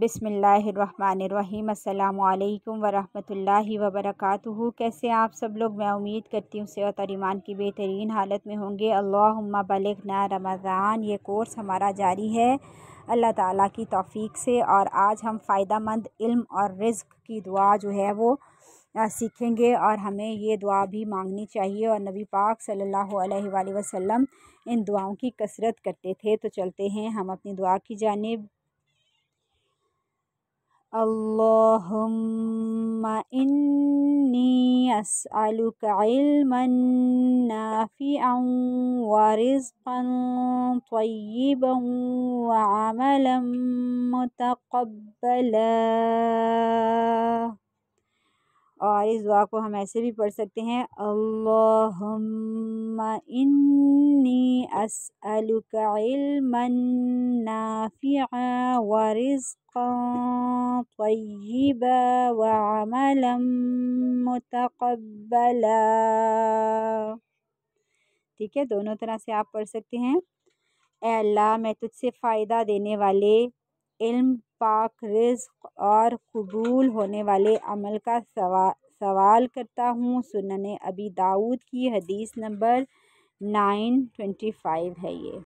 بسم اللہ الرحمن الرحیم السلام علیکم ورحمۃ اللہ وبرکاتہ کیسے آپ سب لوگ میں امید کرتی ہوں صحت اور ایمان کی بہترین حالت میں ہوں گے اللہ بلغنا نہ رمضان یہ کورس ہمارا جاری ہے اللہ تعالیٰ کی توفیق سے اور آج ہم فائدہ مند علم اور رزق کی دعا جو ہے وہ سیکھیں گے اور ہمیں یہ دعا بھی مانگنی چاہیے اور نبی پاک صلی اللہ علیہ وآلہ وسلم ان دعاؤں کی کثرت کرتے تھے تو چلتے ہیں ہم اپنی دعا کی جانب اللهم إني أسألك علما نافعا ورزقا طيبا وعملا متقبلا دعا کو ہم ایسے بھی پڑھ سکتے ہیں اللہم انی اسألک علما نافعا ورزقا طیبا وعملا متقبلا ٹھیک ہے دونوں طرح سے آپ پڑھ سکتے ہیں اے اللہ میں تجھ سے فائدہ دینے والے علم پاک رزق اور قبول ہونے والے عمل کا سوال کرتا ہوں سنن ابی داؤد کی حدیث نمبر نائن ٹوینٹی فائیو ہے یہ